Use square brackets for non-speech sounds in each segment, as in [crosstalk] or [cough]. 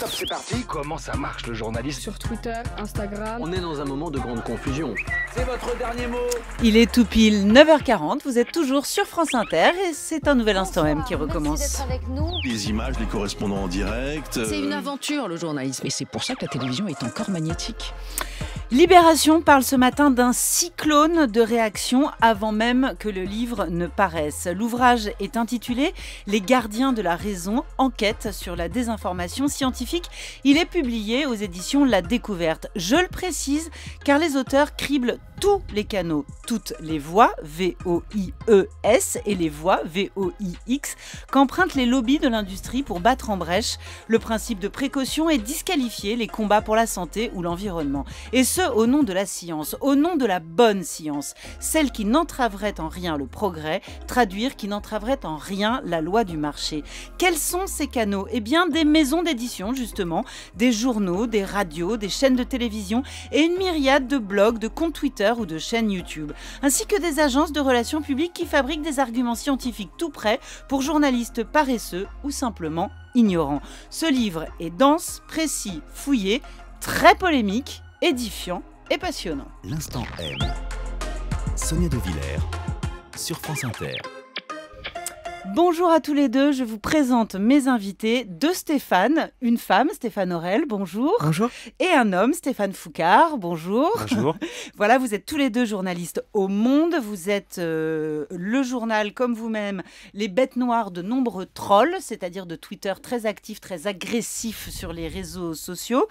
Top, c'est parti. Comment ça marche le journalisme Sur Twitter, Instagram. On est dans un moment de grande confusion. C'est votre dernier mot. Il est tout pile 9h40. Vous êtes toujours sur France Inter et c'est un nouvel instant M qui recommence. Les images, les correspondants en direct. C'est une euh, aventure le journalisme et c'est pour ça que la télévision est encore magnétique. Libération parle ce matin d'un cyclone de réactions avant même que le livre ne paraisse. L'ouvrage est intitulé Les gardiens de la raison, enquête sur la désinformation scientifique. Il est publié aux éditions La Découverte. Je le précise car les auteurs criblent tous les canaux, toutes les voies, v o e et les voies, v o x qu'empruntent les lobbies de l'industrie pour battre en brèche le principe de précaution et disqualifier les combats pour la santé ou l'environnement. Et au nom de la science, au nom de la bonne science, celle qui n'entraverait en rien le progrès, traduire qui n'entraverait en rien la loi du marché. Quels sont ces canaux Eh bien des maisons d'édition justement, des journaux, des radios, des chaînes de télévision et une myriade de blogs, de comptes Twitter ou de chaînes YouTube, ainsi que des agences de relations publiques qui fabriquent des arguments scientifiques tout près pour journalistes paresseux ou simplement ignorants. Ce livre est dense, précis, fouillé, très polémique édifiant et passionnant. L'instant M. Sonia De Villers sur France Inter. Bonjour à tous les deux, je vous présente mes invités, deux Stéphane, une femme, Stéphane Aurel, bonjour. Bonjour. Et un homme, Stéphane Foucard, bonjour. Bonjour. [laughs] voilà, vous êtes tous les deux journalistes au Monde, vous êtes euh, le journal comme vous-même, les bêtes noires de nombreux trolls, c'est-à-dire de Twitter très actifs, très agressifs sur les réseaux sociaux,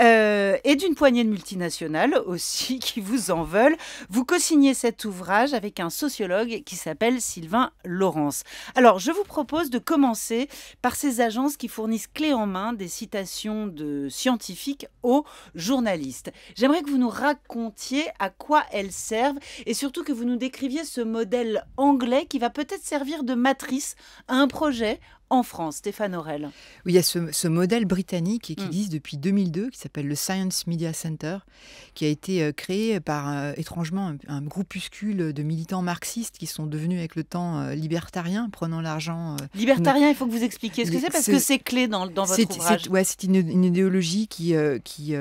euh, et d'une poignée de multinationales aussi [laughs] qui vous en veulent. Vous co-signez cet ouvrage avec un sociologue qui s'appelle Sylvain Laurence. Alors, je vous propose de commencer par ces agences qui fournissent clé en main des citations de scientifiques aux journalistes. J'aimerais que vous nous racontiez à quoi elles servent et surtout que vous nous décriviez ce modèle anglais qui va peut-être servir de matrice à un projet en France. Stéphane Aurel. Oui, il y a ce, modèle britannique qui mm. existe depuis 2002, qui s'appelle le Science Media Center, qui a été euh, créé par euh, étrangement un, groupuscule de militants marxistes qui sont devenus avec le temps euh, libertariens, prenant l'argent. Libertariens, il faut que vous expliquiez ce que c'est parce que c'est clé dans, dans votre ouvrage. Ouais, c'est une, une, idéologie qui, qui,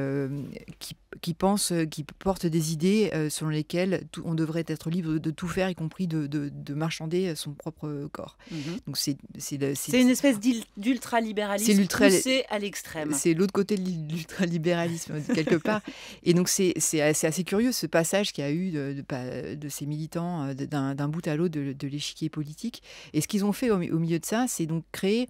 qui qui pensent, euh, qui portent des idées euh, selon lesquelles on devrait être libre de tout faire, y compris de, marchander euh, son propre corps. Mhm. Donc c'est une espèce d'ultralibéralisme poussé à l'extrême. C'est l'autre côté de l'ultralibéralisme [laughs] quelque part. Et donc c'est assez, assez, curieux ce passage qu'il y a eu de, ces militants d'un bout à l'autre de, l'échiquier politique. Et ce qu'ils ont fait au, milieu de ça, c'est donc créer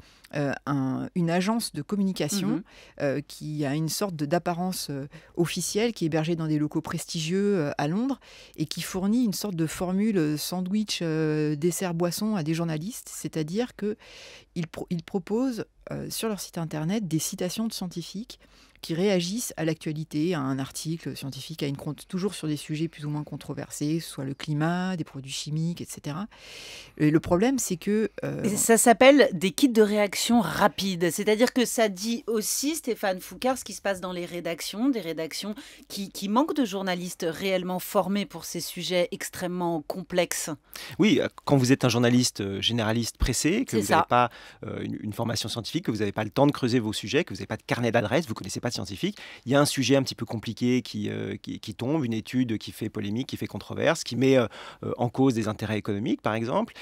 une agence de communication mhm. qui a une sorte d'apparence officielle qui est hébergé dans des locaux prestigieux euh, à Londres et qui fournit une sorte de formule euh, sandwich euh, dessert boisson à des journalistes, c'est-à-dire qu'ils proposent sur leur site internet des citations de scientifiques qui réagissent à l'actualité, à un article scientifique, à une toujours sur des sujets plus ou moins controversés, soit le climat, des produits chimiques, etc. Et le problème, c'est que euh, ça s'appelle des kits de réaction rapide, c'est-à-dire que ça dit aussi Stéphane Foucard ce qui se passe dans les rédactions, des rédactions qui, qui manquent de journalistes réellement formés pour ces sujets extrêmement complexes. Oui, euh, quand vous êtes un journaliste euh, généraliste pressé, que vous n'avez pas une, formation scientifique, que vous n'avez pas le temps de creuser vos sujets, que vous n'avez pas de carnet d'adresse vous connaissez pas scientifique. Il y a un sujet un petit peu compliqué euh, qui, qui, tombe, une étude qui fait polémique, qui fait controverse, qui met euh, euh, en cause des intérêts économiques, par exemple.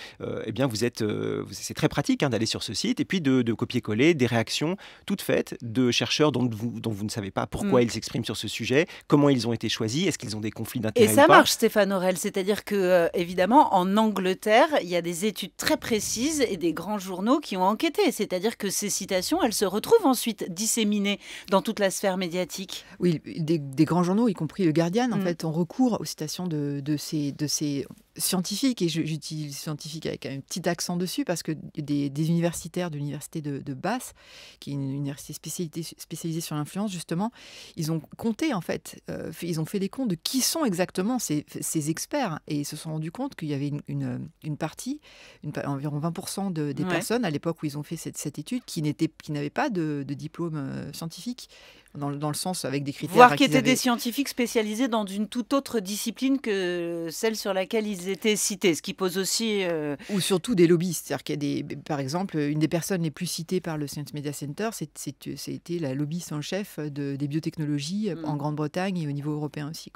eh bien, vous êtes, c'est très pratique hein, d'aller sur ce site et puis de, copier-coller des réactions toutes faites de chercheurs dont vous, dont vous ne savez pas pourquoi mm. ils s'expriment sur ce sujet, comment ils ont été choisis, est-ce qu'ils ont des conflits d'intérêts. Et ça marche, Stéphane Aurel, c'est-à-dire que, évidemment, en Angleterre, il y a des études très précises et des grands journaux qui ont enquêté, c'est-à-dire que ces citations, elles se retrouvent ensuite disséminées dans toute la sphère médiatique. Oui, des, grands journaux, y compris le Guardian, en mm. fait, ont recours aux citations de ces, de ces scientifique, et j'utilise scientifique avec un petit accent dessus, parce que des, universitaires de l'université de, Basse, qui est une université spécialité, spécialisée sur l'influence, justement, ils ont compté, en fait, euh, ils ont fait des comptes de qui sont exactement ces, experts, hein, et ils se sont rendus compte qu'il y avait une, partie, une, environ 20% des personnes, à l'époque où ils ont fait cette, cette étude, qui n'avaient pas de diplôme euh, scientifique dans, le sens avec des critères. Voire hein, qui étaient des scientifiques spécialisés dans une toute autre discipline que celle sur laquelle ils étaient cités, ce qui pose aussi. Euh, Ou surtout des lobbyistes. C'est-à-dire qu'il y a des, par exemple, une des personnes les plus citées par le Science Media Center, c'était la lobbyiste en chef des biotechnologies euh, en mm. Grande-Bretagne et au niveau européen aussi.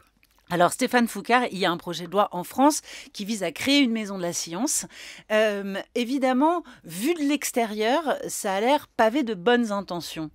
Alors Stéphane Foucard, il y a un projet de loi en France qui vise à créer une maison de la science. Euh, évidemment, vu de l'extérieur, ça a l'air pavé de bonnes intentions.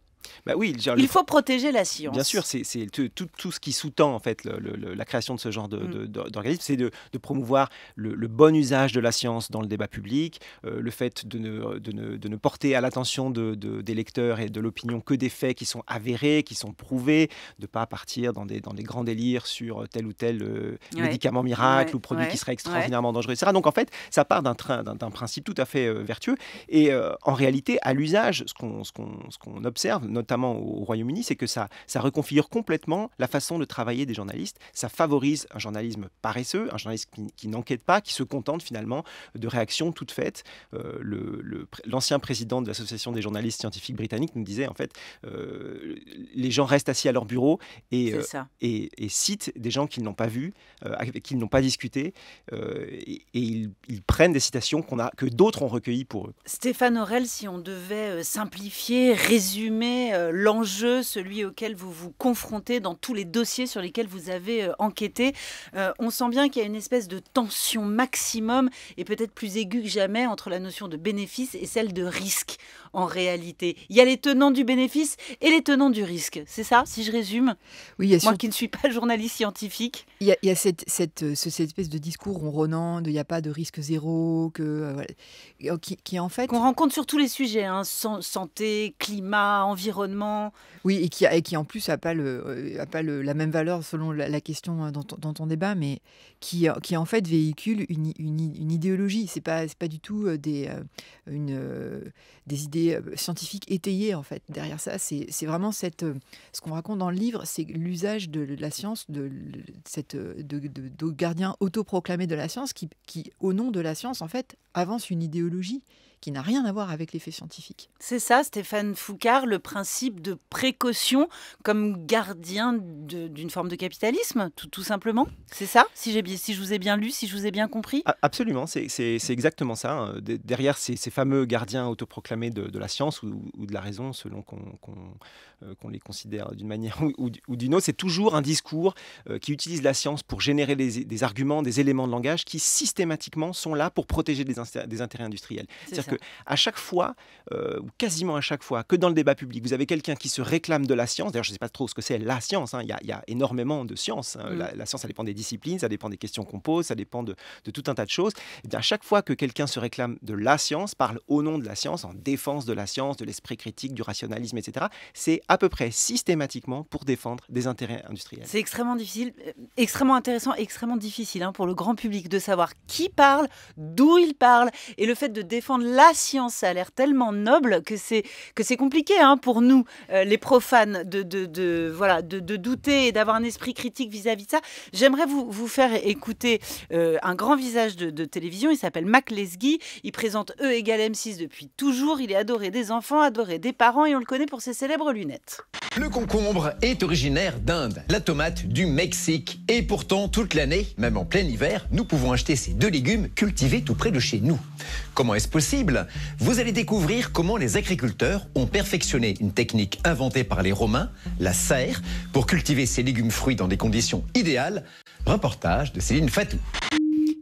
Bah oui, il faut protéger la science. Bien sûr, c'est tout, ce qui sous-tend en fait la création de ce genre mm. d'organisme, c'est de, promouvoir le, bon usage de la science dans le débat public, euh, le fait de ne, porter à l'attention des lecteurs et de l'opinion que des faits qui sont avérés, qui sont prouvés, de ne pas partir dans des, grands délires sur tel ou tel euh, médicament miracle ou produit qui serait extraordinairement dangereux, etc. Donc en fait, ça part d'un principe tout à fait euh, vertueux. Et en réalité, à l'usage, ce qu'on observe, notamment au Royaume-Uni, c'est que ça, ça reconfigure complètement la façon de travailler des journalistes. Ça favorise un journalisme paresseux, un journaliste qui, n'enquête pas, qui se contente finalement de réactions toutes faites. Euh, l'ancien président de l'association des journalistes scientifiques britanniques nous disait en fait, euh, les gens restent assis à leur bureau euh, et, et, citent des gens qu'ils n'ont pas vus, avec qui n'ont pas discuté, et, ils, prennent des citations qu'on a, que d'autres ont recueillies pour eux. Stéphane Aurel, si on devait simplifier, résumer euh, l'enjeu, celui auquel vous vous confrontez dans tous les dossiers sur lesquels vous avez euh, enquêté. Euh, on sent bien qu'il y a une espèce de tension maximum et peut-être plus aiguë que jamais entre la notion de bénéfice et celle de risque en réalité. Il y a les tenants du bénéfice et les tenants du risque. C'est ça, si je résume oui, Moi qui ne suis pas [laughs] journaliste scientifique. Il y a, cette, euh, cette, espèce de discours ronronnant de il n'y a pas de risque zéro, que, euh, oh, qui, en fait... Qu'on rencontre sur tous les sujets, hein, santé, climat, environnement. Oui, et qui, et qui en plus n'a pas, a pas euh, la même valeur selon la, question hein, dans ton, débat, mais qui, qui en fait véhicule une, idéologie. Ce n'est pas, pas du tout des, une, des idées euh, scientifiques étayés en fait derrière ça. C'est vraiment cette, euh, ce qu'on raconte dans le livre, c'est l'usage de la science, de, cette, euh, de, de, de, gardiens autoproclamés de la science qui, qui, au nom de la science, en fait, avance une idéologie qui n'a rien à voir avec l'effet scientifique. C'est ça, Stéphane Foucard, le principe de précaution comme gardien d'une forme de capitalisme, tout, tout simplement. C'est ça, si, si je vous ai bien lu, si je vous ai bien compris Absolument, c'est exactement ça. Hein. Derrière ces, fameux gardiens autoproclamés de, la science ou, de la raison, selon qu'on euh, les considère d'une manière [laughs] ou, d'une autre, c'est toujours un discours euh, qui utilise la science pour générer des, arguments, des éléments de langage qui systématiquement sont là pour protéger des, des intérêts industriels. C'est-à-dire à chaque fois, euh, ou quasiment à chaque fois, que dans le débat public, vous avez quelqu'un qui se réclame de la science. D'ailleurs, je ne sais pas trop ce que c'est la science. Hein, il y, a énormément de sciences. Hein. Mm. La, science, ça dépend des disciplines, ça dépend des questions qu'on pose, ça dépend de, tout un tas de choses. Et eh bien, à chaque fois que quelqu'un se réclame de la science, parle au nom de la science, en défense de la science, de l'esprit critique, du rationalisme, etc., c'est à peu près systématiquement pour défendre des intérêts industriels. C'est extrêmement difficile, euh, extrêmement intéressant, extrêmement difficile hein, pour le grand public de savoir qui parle, d'où il parle, et le fait de défendre la science. a l'air tellement noble que c'est que c'est compliqué hein, pour nous, euh, les profanes, de, de, voilà, de, douter et d'avoir un esprit critique vis-à-vis de ça. J'aimerais vous, vous faire écouter euh, un grand visage de, télévision. Il s'appelle Mac Lesguy. Il présente E égale M6 depuis toujours. Il est adoré des enfants, adoré des parents et on le connaît pour ses célèbres lunettes. Le concombre est originaire d'Inde, la tomate du Mexique. Et pourtant, toute l'année, même en plein hiver, nous pouvons acheter ces deux légumes cultivés tout près de chez nous. Comment est-ce possible Vous allez découvrir comment les agriculteurs ont perfectionné une technique inventée par les Romains, la serre, pour cultiver ces légumes fruits dans des conditions idéales. Reportage de Céline Fatou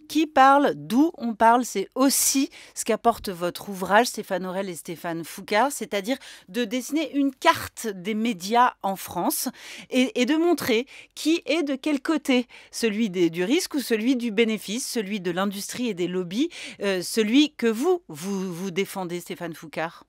qui parle, d'où on parle, c'est aussi ce qu'apporte votre ouvrage, Stéphane Aurel et Stéphane Foucard, c'est-à-dire de dessiner une carte des médias en France et, de montrer qui est de quel côté, celui du risque ou celui du bénéfice, celui de l'industrie et des lobbies, euh, celui que vous, vous, vous défendez, Stéphane Foucard.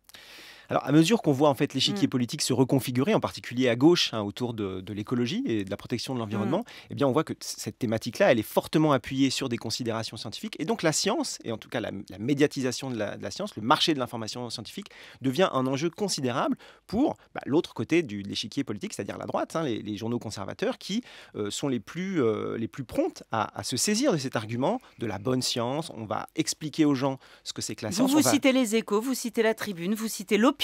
Alors, à mesure qu'on voit en fait l'échiquier mm. politique se reconfigurer, en particulier à gauche, hein, autour de, l'écologie et de la protection de l'environnement, mm. eh bien, on voit que cette thématique-là, elle est fortement appuyée sur des considérations scientifiques. Et donc, la science, et en tout cas la, médiatisation de la, science, le marché de l'information scientifique, devient un enjeu considérable pour bah, l'autre côté du, de l'échiquier politique, c'est-à-dire la droite, hein, les, journaux conservateurs, qui euh, sont les plus, euh, les plus promptes à, se saisir de cet argument de la bonne science. On va expliquer aux gens ce que c'est que la science. Vous, citez les échos, vous citez la tribune, vous citez l'opinion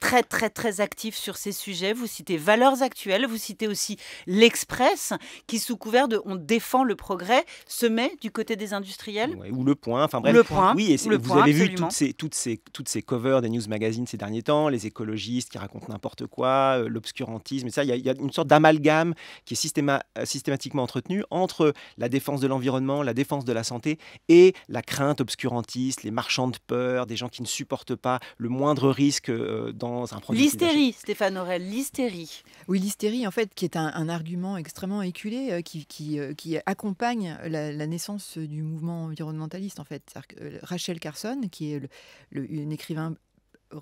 très très très actif sur ces sujets. Vous citez Valeurs Actuelles, vous citez aussi l'Express, qui sous couvert de on défend le progrès, se met du côté des industriels. ou le point, enfin bref. Le point. Oui, et vous avez vu toutes ces, toutes, ces, toutes ces covers des news magazines ces derniers temps, les écologistes qui racontent n'importe quoi, euh, l'obscurantisme, et ça. Il y, a une sorte d'amalgame qui est euh, systématiquement entretenu entre la défense de l'environnement, la défense de la santé et la crainte obscurantiste, les marchands de peur, des gens qui ne supportent pas le moindre risque euh, dans un L'hystérie, Stéphane Aurel, l'hystérie. Oui, l'hystérie, en fait, qui est un, argument extrêmement éculé, euh, euh, qui, accompagne la, naissance du mouvement environnementaliste, en fait. Rachel Carson, qui est une écrivain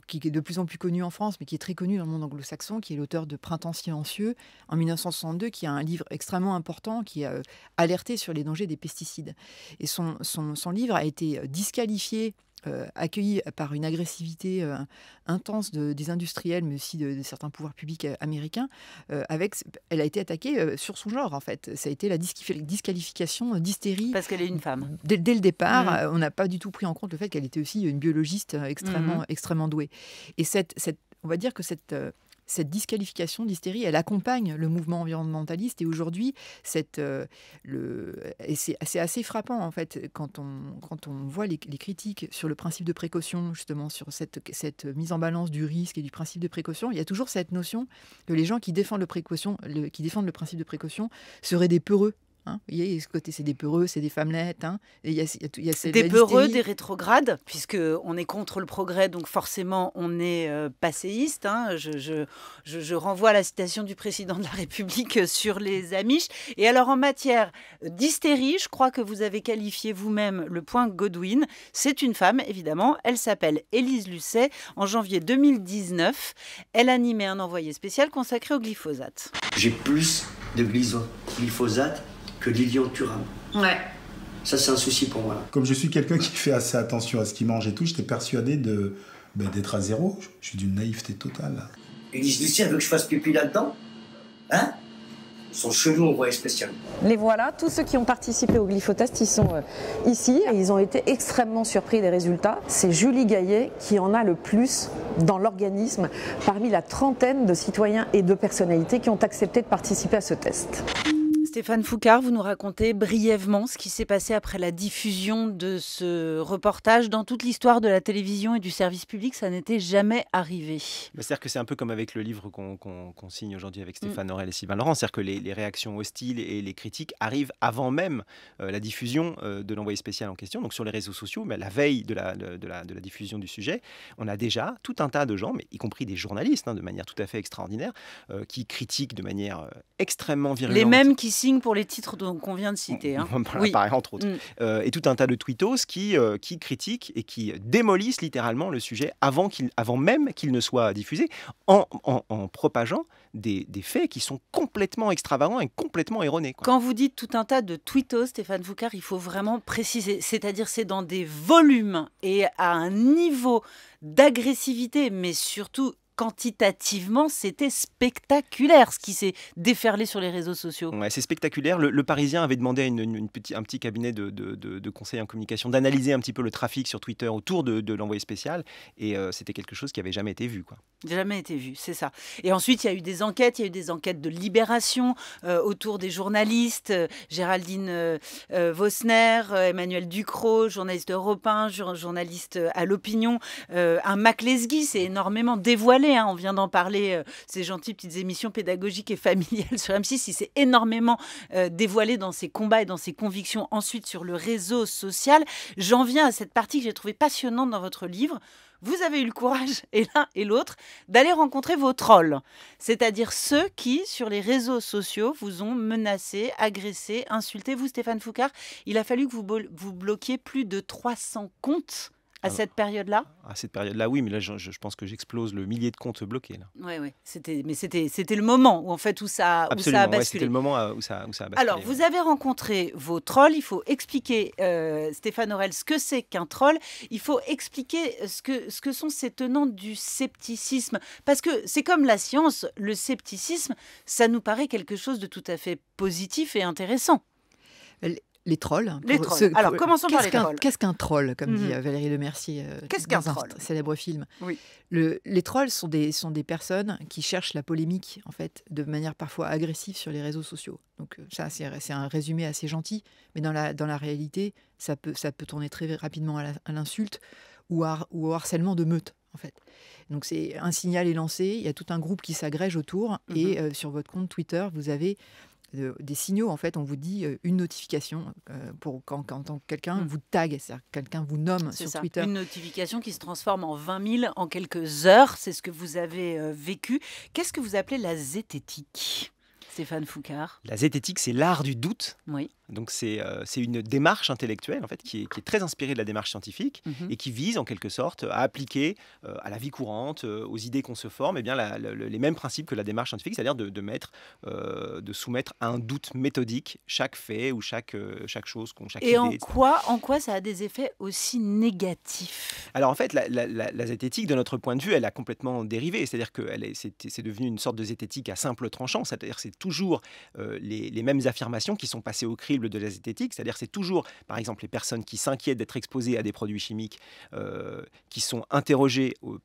qui est de plus en plus connu en France, mais qui est très connu dans le monde anglo-saxon, qui est l'auteur de Printemps silencieux en 1962, qui a un livre extrêmement important qui a alerté sur les dangers des pesticides. Et son, son livre a été disqualifié euh, accueillie par une agressivité euh, intense des industriels, mais aussi de, certains pouvoirs publics euh, américains. avec, elle a été attaquée sur son genre, en fait. Ça a été la disqualification d'hystérie. Parce qu'elle est une femme. Dès, le départ, mmh. on n'a pas du tout pris en compte le fait qu'elle était aussi une biologiste extrêmement, mmh. extrêmement douée. Et cette, on va dire que cette cette disqualification d'hystérie, elle accompagne le mouvement environnementaliste. Et aujourd'hui, euh, c'est assez frappant, en fait, quand on, voit les, critiques sur le principe de précaution, justement, sur cette, mise en balance du risque et du principe de précaution, il y a toujours cette notion que les gens qui défendent le principe de précaution seraient des peureux Hein. Vous voyez, ce côté, c'est des peureux, c'est des femmelettes. Et des peureux, des rétrogrades, puisque on est contre le progrès, donc forcément, on est euh, passéiste. Hein. Je, je, je, je, renvoie à la citation du président de la République euh, sur les Amish. Et alors, en matière d'hystérie, je crois que vous avez qualifié vous-même le point Godwin. C'est une femme, évidemment. Elle s'appelle Élise Lucet. En janvier 2019, elle animait un envoyé spécial consacré au glyphosate. J'ai plus de glyphosate que Lilian Thuram. Ouais. Ça, c'est un souci pour moi. Comme je suis quelqu'un qui fait assez attention à ce qu'il mange et tout, j'étais persuadé de, ben, d'être à zéro. Je suis d'une naïveté totale. Élise Lucie, elle veut que je fasse pipi là-dedans Hein Ils sont chelous, on voit spécial. Les voilà, tous ceux qui ont participé au glyphotest, ils sont euh, ici. Et ils ont été extrêmement surpris des résultats. C'est Julie Gaillet qui en a le plus dans l'organisme parmi la trentaine de citoyens et de personnalités qui ont accepté de participer à ce test. Stéphane Foucard, vous nous racontez brièvement ce qui s'est passé après la diffusion de ce reportage. Dans toute l'histoire de la télévision et du service public, ça n'était jamais arrivé. Bah, c'est-à-dire que c'est un peu comme avec le livre qu'on signe aujourd'hui avec mm. Stéphane Aurel et Sylvain Laurent. C'est-à-dire que les, réactions hostiles et les critiques arrivent avant même euh, la diffusion euh, de l'envoyé spécial en question, donc sur les réseaux sociaux, mais la veille de la, diffusion du sujet. On a déjà tout un tas de gens, mais y compris des journalistes, hein, de manière tout à fait extraordinaire, euh, qui critiquent de manière extrêmement virulente. Les mêmes qui signe pour les titres dont on vient de citer. Hein. oui. entre autres. Mm. Euh, et tout un tas de tweetos qui, euh, qui critiquent et qui démolissent littéralement le sujet avant, qu'il, avant même qu'il ne soit diffusé, en, en, propageant des, des, faits qui sont complètement extravagants et complètement erronés. Quand vous dites tout un tas de tweetos, Stéphane Foucard, il faut vraiment préciser. C'est-à-dire c'est dans des volumes et à un niveau d'agressivité, mais surtout quantitativement, c'était spectaculaire ce qui s'est déferlé sur les réseaux sociaux. c'est spectaculaire. Le, Parisien avait demandé à un petit cabinet de, conseil en communication d'analyser un petit peu le trafic sur Twitter autour de, l'envoyé spécial. Et euh, c'était quelque chose qui n'avait jamais été vu. Quoi. Jamais été vu, c'est ça. Et ensuite, il y a eu des enquêtes. Il y a eu des enquêtes de libération euh, autour des journalistes. Euh, Géraldine Vosner, Emmanuel Ducrot, journaliste européen, journaliste à l'opinion. un Mac Lesguy s'est énormément dévoilé Hein. on vient d'en parler, euh, ces gentilles petites émissions pédagogiques et familiales [laughs] sur M6, il s'est énormément euh, dévoilé dans ses combats et dans ses convictions ensuite sur le réseau social. J'en viens à cette partie que j'ai trouvée passionnante dans votre livre vous avez eu le courage, [laughs] et l'un et l'autre, d'aller rencontrer vos trolls, c'est-à-dire ceux qui, sur les réseaux sociaux, vous ont menacé, agressé, insulté. Vous, Stéphane Foucard, il a fallu que vous, vous bloquiez plus de 300 comptes à ah. cette période-là À cette période-là, oui, mais là, je, pense que j'explose le millier de comptes bloqués. Oui, oui. C'était, mais c'était, c'était le moment où, en fait, où ça, où ça a basculé. c'était le moment euh, où ça, où ça a basculé. Alors, vous avez rencontré vos trolls. Il faut expliquer, euh, Stéphane Aurel, ce que c'est qu'un troll. Il faut expliquer ce que, ce que sont ces tenants du scepticisme. Parce que c'est comme la science, le scepticisme, ça nous paraît quelque chose de tout à fait positif et intéressant les trolls. Alors, commençons par les trolls. Qu'est-ce qu'un troll, comme dit mhm. euh, Valérie Lemercier Mercier euh, Qu'est-ce qu'un célèbre film. les trolls sont des, sont des personnes qui cherchent la polémique, en fait, de manière parfois agressive sur les réseaux sociaux. Donc, euh, ça, c'est un résumé assez gentil, mais dans la, dans la réalité, ça peut, ça peut tourner très rapidement à l'insulte ou, ou au harcèlement de meute. En fait. Donc c'est un signal est lancé, il y a tout un groupe qui s'agrège autour et mhm. sur votre compte Twitter, vous avez des signaux, en fait, on vous dit euh, une notification euh, pour quand, quelqu'un mm. vous tague c'est-à-dire quelqu'un vous nomme sur Twitter. Une notification qui se transforme en 20 000 en quelques heures, c'est ce que vous avez euh, vécu. Qu'est-ce que vous appelez la zététique Stéphane Foucard. La zététique, c'est l'art du doute. Oui. Donc euh, c'est une démarche intellectuelle en fait qui est, très inspirée de la démarche scientifique mhm. et qui vise en quelque sorte à appliquer euh, à la vie courante, euh, aux idées qu'on se forme, et eh bien les mêmes principes que la démarche scientifique, c'est-à-dire de, mettre, de soumettre à un doute méthodique chaque fait ou chaque, chaque chose qu'on chaque et en quoi en quoi ça a des effets aussi négatifs Alors en fait la, zététique de notre point de vue elle a complètement dérivé, c'est-à-dire que c'est devenu une sorte de zététique à simple tranchant, c'est-à-dire c'est toujours les, les mêmes affirmations qui sont passées au cri de la zététique, c'est-à-dire c'est toujours, par exemple, les personnes qui s'inquiètent d'être exposées à des produits chimiques euh, qui sont interrogées au,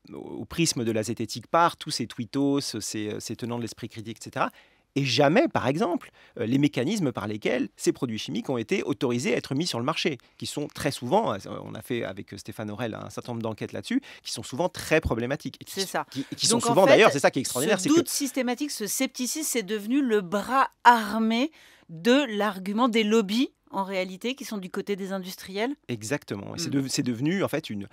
prisme de la zététique par tous ces tweetos, ces, euh, ces tenants de l'esprit critique, etc et jamais, par exemple, euh, les mécanismes par lesquels ces produits chimiques ont été autorisés à être mis sur le marché, qui sont très souvent, euh, on a fait avec euh, Stéphane Aurel un certain nombre d'enquêtes là-dessus, qui sont souvent très problématiques. C'est ça. Qui, sont souvent, d'ailleurs, c'est ça qui est extraordinaire. Ce doute systématique, ce scepticisme, c'est devenu le bras armé de l'argument des lobbies en réalité qui sont du côté des industriels Exactement. Mm. C'est, devenu en fait une,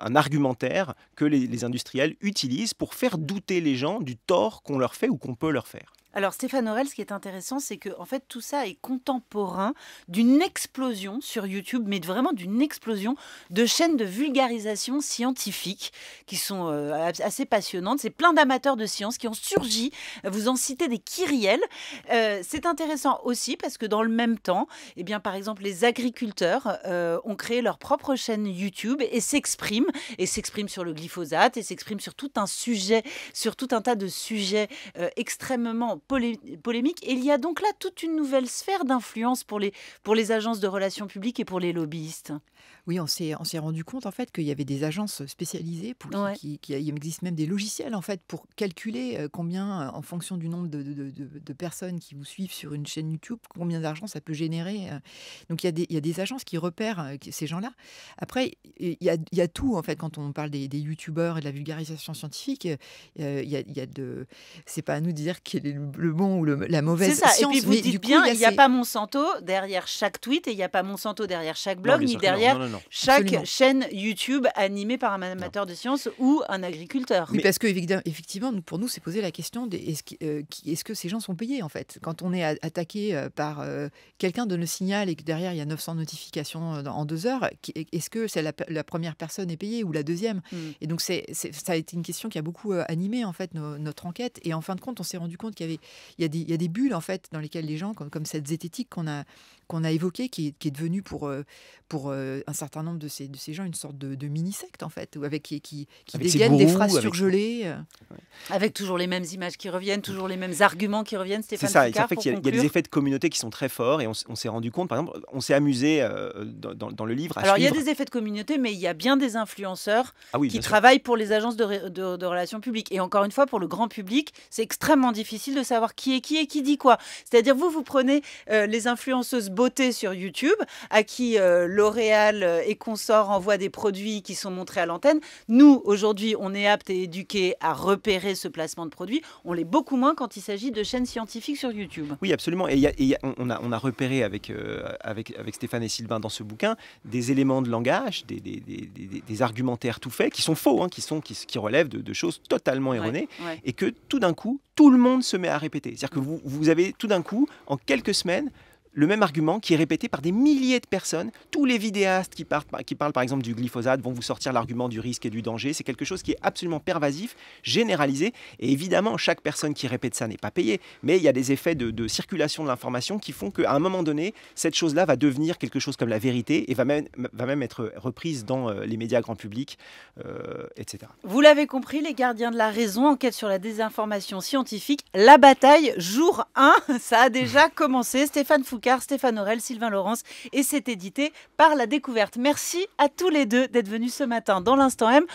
un argumentaire que les, les industriels utilisent pour faire douter les gens du tort qu'on leur fait ou qu'on peut leur faire. Alors Stéphane Aurel, ce qui est intéressant, c'est que en fait tout ça est contemporain d'une explosion sur YouTube, mais vraiment d'une explosion de chaînes de vulgarisation scientifique qui sont euh, assez passionnantes. C'est plein d'amateurs de sciences qui ont surgi. Euh, vous en citez des kyrielles. Euh, c'est intéressant aussi parce que dans le même temps, eh bien par exemple les agriculteurs ont créé leur propre chaîne YouTube et s'expriment et s'expriment sur le glyphosate et s'expriment sur tout un sujet, sur tout un tas de sujets extrêmement polémique. Et il y a donc là toute une nouvelle sphère d'influence pour les agences de relations publiques et pour les lobbyistes. Oui, on s'est, on s'est rendu compte en fait qu'il y avait des agences spécialisées pour qui, il existe même des logiciels en fait pour calculer combien, en fonction du nombre de, personnes qui vous suivent sur une chaîne YouTube, combien d'argent ça peut générer. Donc il y a des, agences qui repèrent ces gens-là. Après, il y, a, tout en fait quand on parle des, youtubeurs et de la vulgarisation scientifique. il, y a, de, c'est pas à nous de dire quel est le, bon ou la mauvaise science. C'est Et vous dites bien, il n'y a, pas Monsanto derrière chaque tweet et il n'y a pas Monsanto derrière chaque blog ni derrière. Chaque chaîne YouTube animée par un amateur de sciences ou un agriculteur. Mais, parce que effectivement, pour nous, c'est poser la question est-ce, que, euh, est que ces gens sont payés en fait Quand on est attaqué euh, par euh, quelqu'un de le signal et que derrière il y a 900 notifications en deux heures, est-ce que c'est la, première personne est payée ou la deuxième hmm. Et donc ça a été une question qui a beaucoup animé en fait notre enquête. Et en fin de compte, on s'est rendu compte qu'il y avait il a des, bulles en fait dans lesquelles les gens, comme, cette zététique qu'on a qu'on a évoquée, qui, est devenue pour pour un certain certain nombre de ces, de ces gens une sorte de, de mini-secte, en fait, avec, qui, qui, qui des phrases surgelées. Euh. Avec toujours les mêmes images qui reviennent, toujours les mêmes arguments qui reviennent, Stéphane. C'est ça, il fait y, a des effets de communauté qui sont très forts et on, s'est rendu compte, par exemple, on s'est amusé euh, dans, le livre Alors, il y a des effets de communauté, mais il y a bien des influenceurs ah qui travaillent pour les agences de, relations publiques. Et encore une fois, pour le grand public, c'est extrêmement difficile de savoir qui est qui et qui dit quoi. C'est-à-dire, vous, vous prenez euh, les influenceuses beauté sur YouTube, à qui L'Oréal euh, et et sort envoie des produits qui sont montrés à l'antenne. Nous, aujourd'hui, on est aptes et éduqués à repérer ce placement de produits. On l'est beaucoup moins quand il s'agit de chaînes scientifiques sur YouTube. Oui, absolument. Et, on, a, repéré euh, avec, avec, Stéphane et Sylvain dans ce bouquin des éléments de langage, des, argumentaires tout faits qui sont faux, hein, qui, sont, qui, relèvent de, choses totalement erronées. Et que tout d'un coup, tout le monde se met à répéter. C'est-à-dire que mm. vous avez tout d'un coup, en quelques semaines, le même argument qui est répété par des milliers de personnes. Tous les vidéastes qui, partent, qui parlent par exemple du glyphosate vont vous sortir l'argument du risque et du danger. C'est quelque chose qui est absolument pervasif, généralisé. Et évidemment, chaque personne qui répète ça n'est pas payée. Mais il y a des effets de, circulation de l'information qui font qu'à un moment donné, cette chose-là va devenir quelque chose comme la vérité et va même, va même être reprise dans euh, les médias grand public, euh, etc. Vous l'avez compris, les gardiens de la raison enquêtent sur la désinformation scientifique. La bataille, jour 1, [laughs] ça a déjà commencé. Stéphane Fouquet Stéphane Aurel, Sylvain Laurence et c'est édité par La Découverte. Merci à tous les deux d'être venus ce matin dans l'Instant M